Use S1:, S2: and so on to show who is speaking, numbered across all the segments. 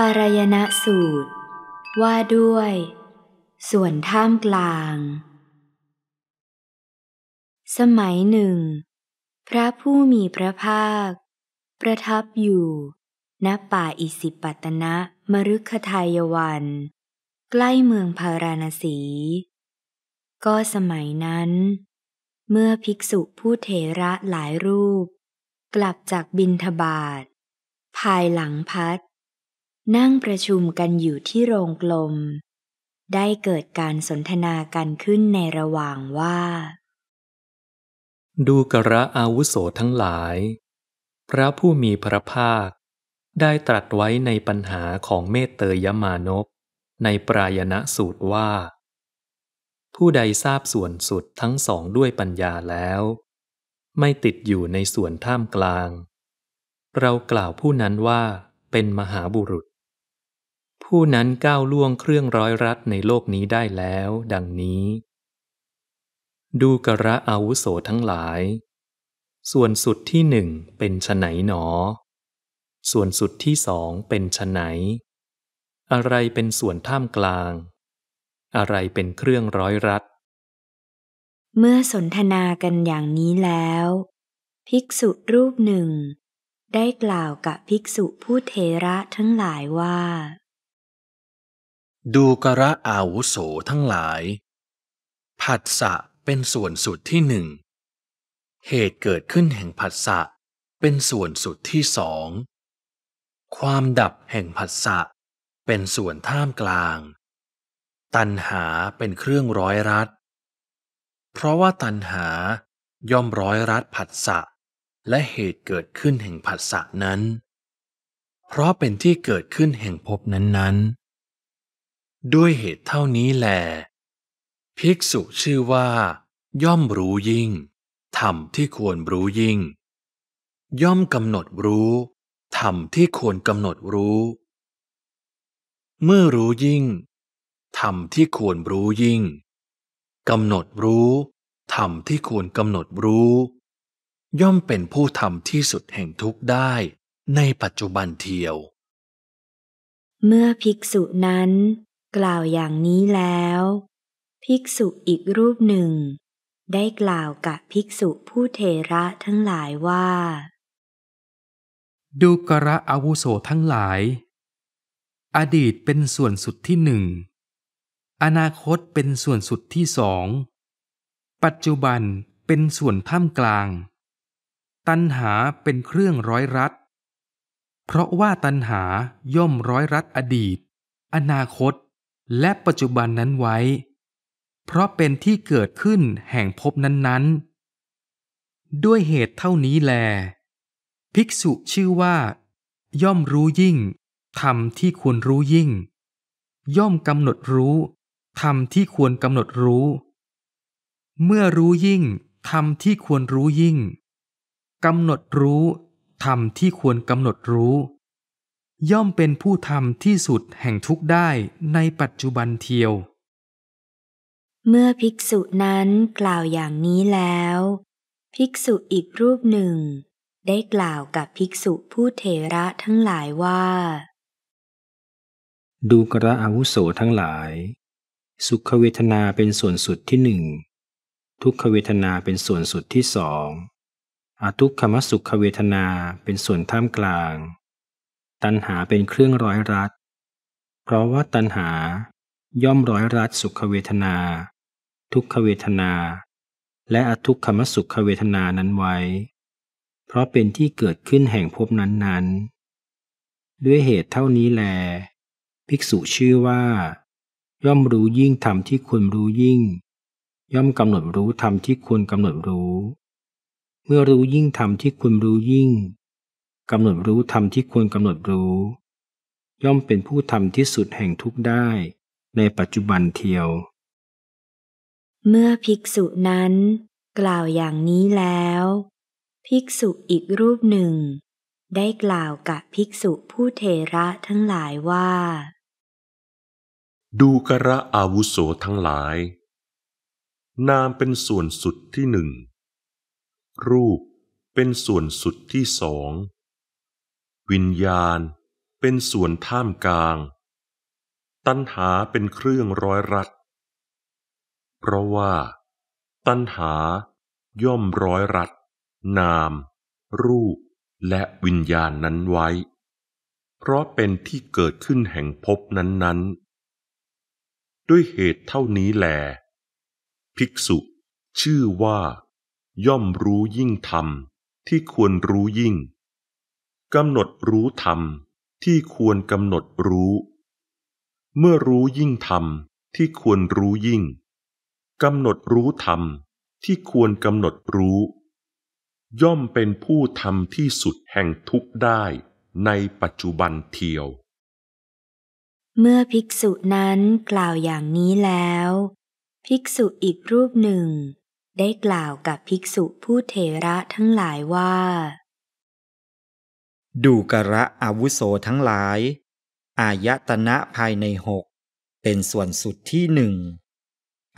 S1: ปารายณะสูตร ว่าด้วย ส่วนท่ามกลาง สมัยหนึ่ง พระผู้มีพระภาค ประทับอยู่ ณป่าอิสิปตนะมรุคทายวัน ใกล้เมืองพาราณสี ก็สมัยนั้น เมื่อภิกษุผู้เทระหลายรูป กลับจากบินทบาทภายหลังพัดนั่งประชุมกันอยู่ที่โรงกลม ได้เกิดการสนทนากันขึ้นในระหว่างว่า
S2: ดูกระอาวุโสทั้งหลาย พระผู้มีพระภาคได้ตรัสไว้ในปัญหาของเมตเตยมานพ ในปรายณะสูตรว่า ผู้ใดทราบส่วนสุดทั้งสองด้วยปัญญาแล้ว ไม่ติดอยู่ในส่วนท่ามกลาง เรากล่าวผู้นั้นว่าเป็นมหาบุรุษผู้นั้นก้าวล่วงเครื่องร้อยรัดในโลกนี้ได้แล้วดังนี้ ดูกระอาวุโสทั้งหลาย ส่วนสุดที่หนึ่งเป็นฉไหนหนอ ส่วนสุดที่สองเป็นฉไหนอะไรเป็นส่วนท่ามกลาง อะไรเป็นเครื่องร้อยรัด
S1: เมื่อสนทนากันอย่างนี้แล้ว ภิกษุรูปหนึ่ง ได้กล่าวกับภิกษุผู้เทระทั้งหลายว่า
S3: ดูกระอาวุโสทั้งหลาย ผัสสะเป็นส่วนสุดที่หนึ่งเหตุเกิดขึ้นแห่งผัสสะเป็นส่วนสุดที่สองความดับแห่งผัสสะเป็นส่วนท่ามกลาง ตัณหาเป็นเครื่องร้อยรัดเพราะว่าตัณหาย่อมร้อยรัดผัสสะและเหตุเกิดขึ้นแห่งผัสสะนั้น เพราะเป็นที่เกิดขึ้นแห่งภพนั้นๆด้วยเหตุเท่านี้แล ภิกษุชื่อว่า ย่อมรู้ยิ่งธรรมที่ควรรู้ยิ่ง ย่อมกำหนดรู้ธรรมที่ควรกำหนดรู้ เมื่อรู้ยิ่งธรรมที่ควรรู้ยิ่งกำหนดรู้ธรรมที่ควรกำหนดรู้ ย่อมเป็นผู้ทำที่สุดแห่งทุกข์ได้ในปัจจุบันเทียว
S1: เมื่อภิกษุนั้นกล่าวอย่างนี้แล้ว ภิกษุอีกรูปหนึ่ง ได้กล่าวกับภิกษุผู้เทระทั้งหลาย
S4: ว่า ดูกระอาวุโสทั้งหลาย อดีตเป็นส่วนสุดที่หนึ่งอนาคตเป็นส่วนสุดที่สองปัจจุบันเป็นส่วนท่ามกลาง ตัณหาเป็นเครื่องร้อยรัดเพราะว่าตัณหาย่อมร้อยรัดอดีต อนาคตและปัจจุบันนั้นไว้ เพราะเป็นที่เกิดขึ้นแห่งภพนั้นๆ ด้วยเหตุเท่านี้แล ภิกษุชื่อว่า ย่อมรู้ยิ่งทำที่ควรรู้ยิ่ง ย่อมกำหนดรู้ทำที่ควรกำหนดรู้ เมื่อรู้ยิ่งทำที่ควรรู้ยิ่งกำหนดรู้ทำที่ควรกำหนดรู้ย่อมเป็นผู้ทำที่สุดแห่งทุกได้ในปัจจุบันเทียว เ
S1: มื่อภิกษุนั้นกล่าวอย่างนี้แล้ว ภิกษุอีกรูปหนึ่ง ได้กล่าวกับภิกษุผู้เทระทั้งหลายว่า
S4: ดูกระอาวุโสทั้งหลาย สุขเวทนาเป็นส่วนสุดที่หนึ่ง ทุกขเวทนาเป็นส่วนสุดที่สองอทุกขมสุขเวทนาเป็นส่วนท่ามกลางตัณหาเป็นเครื่องร้อยรัดเพราะว่าตัณหาย่อมร้อยรัดสุขเวทนา ทุกขเวทนา และอทุกขมสุขเวทนานั้นไว้ เพราะเป็นที่เกิดขึ้นแห่งภพนั้น ๆ ด้วยเหตุเท่านี้แล ภิกษุชื่อว่า ย่อมรู้ยิ่งธรรมที่ควรรู้ยิ่ง ย่อมกำหนดรู้ธรรมที่ควรกำหนดรู้เมื่อรู้ยิ่งธรรมที่ควรรู้ยิ่งกำหนดรู้ธรรมที่ควรกำหนดรู้ ย่อมเป็นผู้ทำที่สุดแห่งทุกได้ในปัจจุบันเทียว
S1: เมื่อภิกษุนั้นกล่าวอย่างนี้แล้ว ภิกษุอีกรูปหนึ่งได้กล่าวกับภิกษุผู้เทระทั้งหลายว่า
S5: ดูกระอาวุโสทั้งหลาย นามเป็นส่วนสุดที่หนึ่งรูปเป็นส่วนสุดที่สองวิญญาณเป็นส่วนท่ามกลาง ตัณหาเป็นเครื่องร้อยรัดเพราะว่า ตัณหา ย่อมร้อยรัดนาม รูป และวิญญาณนั้นไว้ เพราะเป็นที่เกิดขึ้นแห่งภพนั้น ๆ ด้วยเหตุเท่านี้แหลภิกษุชื่อว่า ย่อมรู้ยิ่งธรรมที่ควรรู้ยิ่งกำหนดรู้ธรรมที่ควรกำหนดรู้ เมื่อรู้ยิ่งธรรมที่ควรรู้ยิ่งกำหนดรู้ธรรมที่ควรกำหนดรู้ ย่อมเป็นผู้ทำที่สุดแห่งทุกข์ได้ในปัจจุบันเทียว
S1: เมื่อภิกษุนั้นกล่าวอย่างนี้แล้ว ภิกษุอีกรูปหนึ่ง ได้กล่าวกับภิกษุผู้เทระทั้งหลายว่า
S6: ดูกระอาวุโสทั้งหลาย อายตนะภายในหกเป็นส่วนสุดที่หนึ่ง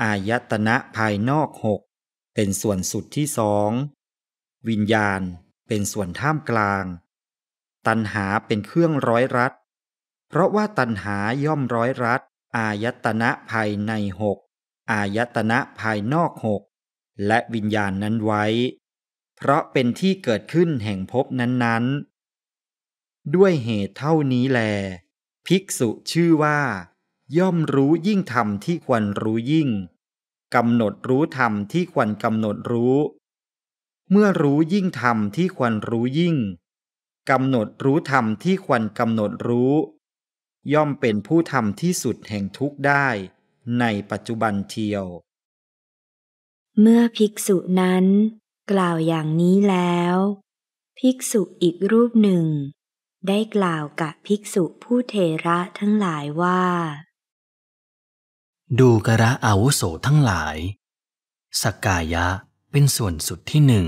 S6: อายตนะภายนอกหกเป็นส่วนสุดที่สอง วิญญาณเป็นส่วนท่ามกลาง ตันหาเป็นเครื่องร้อยรัดเพราะว่าตันหาย่อมร้อยรัดอายตนะภายในหก อายตนะภายนอกหก และวิญญาณนั้นไว้ เพราะเป็นที่เกิดขึ้นแห่งภพนั้นๆด้วยเหตุเท่านี้แล ภิกษุชื่อว่าย่อมรู้ยิ่งธรรมที่ควรรู้ยิ่งกำหนดรู้ธรรมที่ควรกำหนดรู้ เมื่อรู้ยิ่งธรรมที่ควรรู้ยิ่งกำหนดรู้ธรรมที่ควรกำหนดรู้ ย่อมเป็นผู้ธรรมที่สุดแห่งทุกข์ได้ในปัจจุบันเทียว
S1: เมื่อภิกษุนั้น กล่าวอย่างนี้แล้ว ภิกษุอีกรูปหนึ่งได้กล่าวกับภิกษุผู้เทระทั้งหลายว่า
S2: ดูกระอาวุโสทั้งหลาย สกกายะเป็นส่วนสุดที่หนึ่ง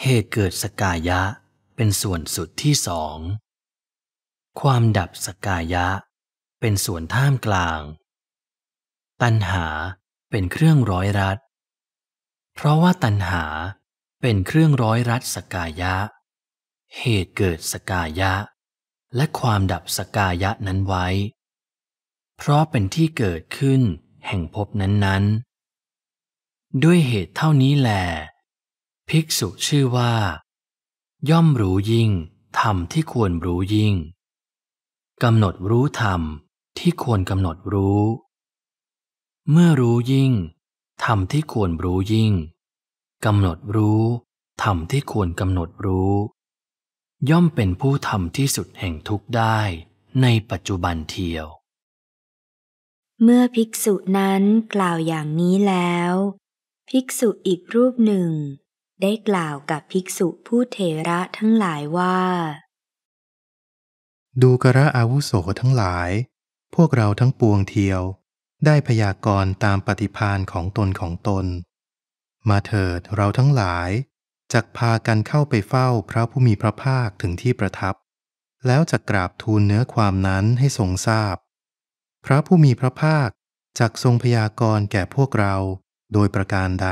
S2: เหตุเกิดสกกายะเป็นส่วนสุดที่สอง ความดับสกายะเป็นส่วนท่ามกลาง ตัณหาเป็นเครื่องร้อยรัดเพราะว่าตัณหาเป็นเครื่องร้อยรัดสกายะเหตุเกิดสกายะ และความดับสกายะนั้นไว้ เพราะเป็นที่เกิดขึ้นแห่งภพนั้นๆ ด้วยเหตุเท่านี้แหลภิกษุชื่อว่า ย่อมรู้ยิ่งธรรมที่ควรรู้ยิ่งกำหนดรู้ธรรมที่ควรกำหนดรู้ เมื่อรู้ยิ่งธรรมที่ควรรู้ยิ่งกำหนดรู้ธรรมที่ควรกำหนดรู้ย่อมเป็นผู้ทำที่สุดแห่งทุกได้ในปัจจุบันเทียว
S1: เมื่อภิกษุนั้นกล่าวอย่างนี้แล้ว ภิกษุอีกรูปหนึ่งได้กล่าวกับภิกษุผู้เทระทั้งหลายว่า
S4: ดูกระอาวุโสทั้งหลาย พวกเราทั้งปวงเทียวได้พยากรณ์ตามปฏิพานของตนของตน มาเถิดเราทั้งหลายจักพากันเข้าไปเฝ้าพระผู้มีพระภาคถึงที่ประทับ แล้วจะกราบทูลเนื้อความนั้นให้ทรงทราบพพระผู้มีพระภาคจักทรงพยากรณ์แก่พวกเราโดยประการใด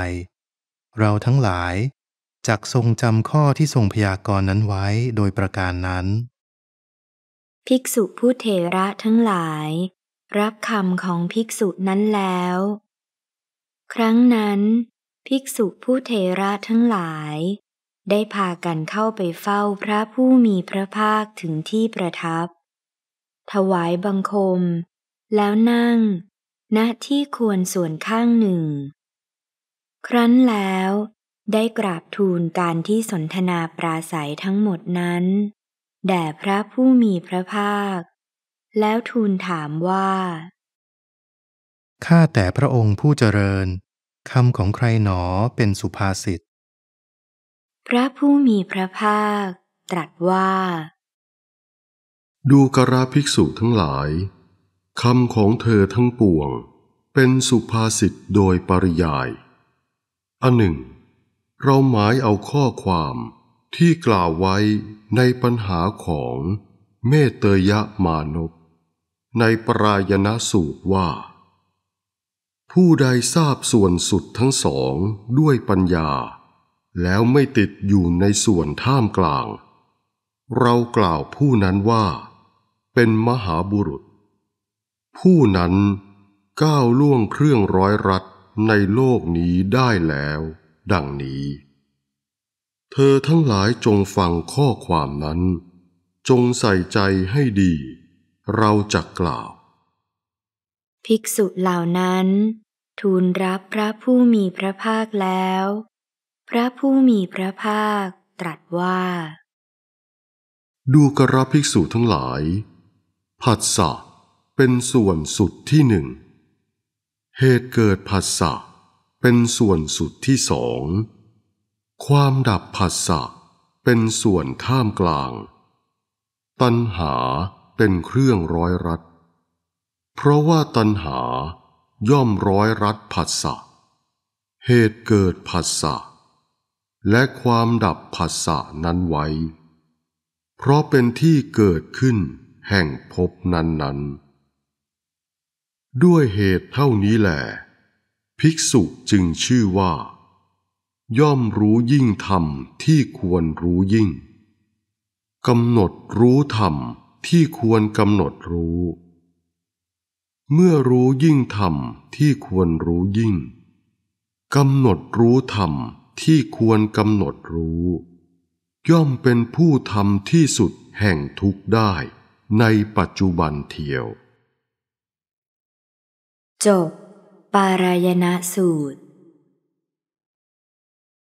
S4: เราทั้งหลายจักทรงจำข้อที่ทรงพยากรณ์นั้นไว้โดยประการนั้น
S1: ภิกษุผู้เถระทั้งหลาย รับคำของภิกษุนั้นแล้ว ครั้งนั้นภิกษุผู้เทระทั้งหลาย ได้พากันเข้าไปเฝ้าพระผู้มีพระภาคถึงที่ประทับ ถวายบังคม แล้วนั่งณที่ควรส่วนข้างหนึ่ง ครั้นแล้ว ได้กราบทูลการที่สนทนาปราศัยทั้งหมดนั้น แด่พระผู้มีพระภาค แล้วทูลถามว่า
S4: ข้าแต่พระองค์ผู้เจริญคำของใครหนอเป็นสุภาษิต
S1: พระผู้มีพระภาคตรัสว่า
S7: ดูกราภิกษุทั้งหลาย คำของเธอทั้งปวงเป็นสุภาษิตโดยปริยายอันหนึ่งเราหมายเอาข้อความที่กล่าวไว้ในปัญหาของเมเตยะมานพในปรายณสูตรว่าผู้ใดทราบส่วนสุดทั้งสองด้วยปัญญาแล้วไม่ติดอยู่ในส่วนท่ามกลาง เรากล่าวผู้นั้นว่าเป็นมหาบุรุษ ผู้นั้นก้าวล่วงเครื่องร้อยรัดในโลกนี้ได้แล้ว ดังนี้ เธอทั้งหลายจงฟังข้อความนั้น จงใส่ใจให้ดี เราจะกล่าว
S1: ภิกษุเหล่านั้น ทูลรับพระผู้มีพระภาคแล้ว พระผู้มีพระภาคตรัสว่า
S7: ดูกระภิกษุทั้งหลายผัสสะเป็นส่วนสุดที่หนึ่งเหตุเกิดผัสสะเป็นส่วนสุดที่สองความดับผัสสะเป็นส่วนท่ามกลางตัณหาเป็นเครื่องร้อยรัดเพราะว่าตัณหาย่อมร้อยรัดผัสสะ เหตุเกิดผัสสะและความดับผัสสะนั้นไว้ เพราะเป็นที่เกิดขึ้นแห่งภพนั้นๆ ด้วยเหตุเท่านี้แหละภิกษุจึงชื่อว่า ย่อมรู้ยิ่งธรรมที่ควรรู้ยิ่งกำหนดรู้ธรรมที่ควรกำหนดรู้เมื่อรู้ยิ่งธรรมที่ควรรู้ยิ่งกำหนดรู้ธรรมที่ควรกำหนดรู้ ย่อมเป็นผู้ทำที่สุดแห่งทุกได้ในปัจจุบันเทียว
S1: จบปารายณะสูตร